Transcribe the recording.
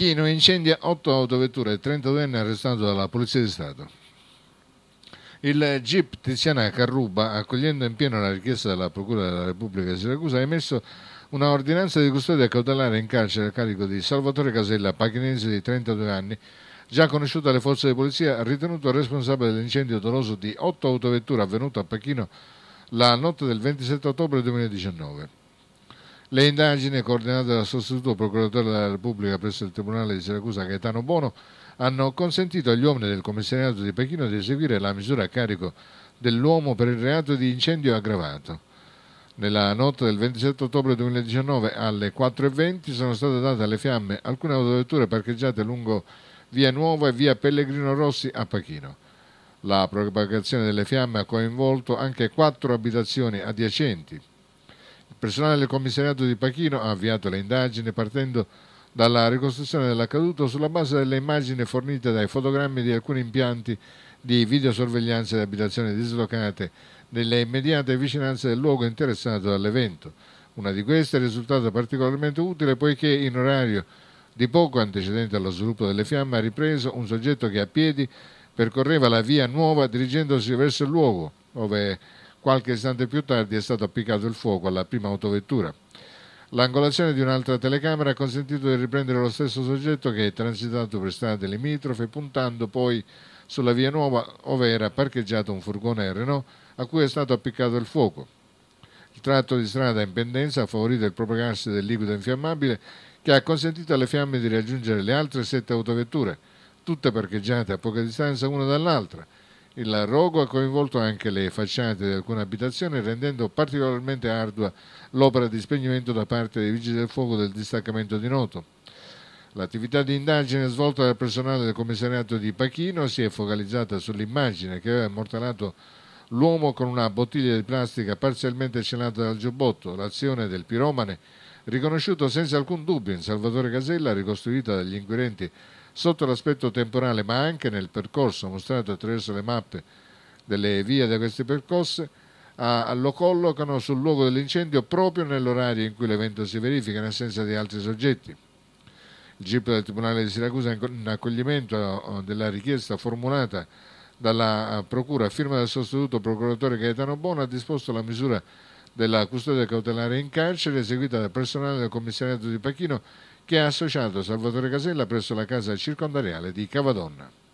Marchino incendia 8 autovetture e 32 anni arrestato dalla Polizia di Stato. Il GIP Tiziana Carruba, accogliendo in pieno la richiesta della Procura della Repubblica di Siracusa, ha emesso una ordinanza di custodia cautelare in carcere a carico di Salvatore Casella, pachinese di 32 anni, già conosciuto alle forze di polizia, ritenuto responsabile dell'incendio doloso di otto autovetture avvenuto a Pechino la notte del 27 ottobre 2019. Le indagini, coordinate dal sostituto procuratore della Repubblica presso il Tribunale di Siracusa Gaetano Bono, hanno consentito agli uomini del commissariato di Pechino di eseguire la misura a carico dell'uomo per il reato di incendio aggravato. Nella notte del 27 ottobre 2019 alle 4.20 sono state date alle fiamme alcune autovetture parcheggiate lungo via Nuova e via Pellegrino Rossi a Pechino. La propagazione delle fiamme ha coinvolto anche quattro abitazioni adiacenti, personale del commissariato di Pachino ha avviato le indagini partendo dalla ricostruzione dell'accaduto sulla base delle immagini fornite dai fotogrammi di alcuni impianti di videosorveglianza di abitazioni dislocate nelle immediate vicinanze del luogo interessato dall'evento. Una di queste è risultata particolarmente utile poiché in orario di poco antecedente allo sviluppo delle fiamme ha ripreso un soggetto che a piedi percorreva la via nuova dirigendosi verso il luogo dove Qualche istante più tardi è stato appiccato il fuoco alla prima autovettura. L'angolazione di un'altra telecamera ha consentito di riprendere lo stesso soggetto che è transitato per strade limitrofe, puntando poi sulla via nuova ove era parcheggiato un furgone Renault a cui è stato appiccato il fuoco. Il tratto di strada in pendenza ha favorito il propagarsi del liquido infiammabile che ha consentito alle fiamme di raggiungere le altre sette autovetture, tutte parcheggiate a poca distanza una dall'altra, il rogo ha coinvolto anche le facciate di alcune abitazioni, rendendo particolarmente ardua l'opera di spegnimento da parte dei vigili del fuoco del distaccamento di Noto. L'attività di indagine svolta dal personale del commissariato di Pachino si è focalizzata sull'immagine che aveva immortalato l'uomo con una bottiglia di plastica parzialmente celata dal giubbotto. L'azione del piromane riconosciuto senza alcun dubbio in Salvatore Casella, ricostruita dagli inquirenti sotto l'aspetto temporale ma anche nel percorso mostrato attraverso le mappe delle vie da queste percosse, a, lo collocano sul luogo dell'incendio proprio nell'orario in cui l'evento si verifica in assenza di altri soggetti. Il GIP del Tribunale di Siracusa, in accoglimento eh, della richiesta formulata dalla eh, Procura a firma del sostituto procuratore Gaetano Bono, ha disposto la misura della custodia cautelare in carcere eseguita dal personale del commissariato di Pachino che ha associato Salvatore Casella presso la casa circondariale di Cavadonna.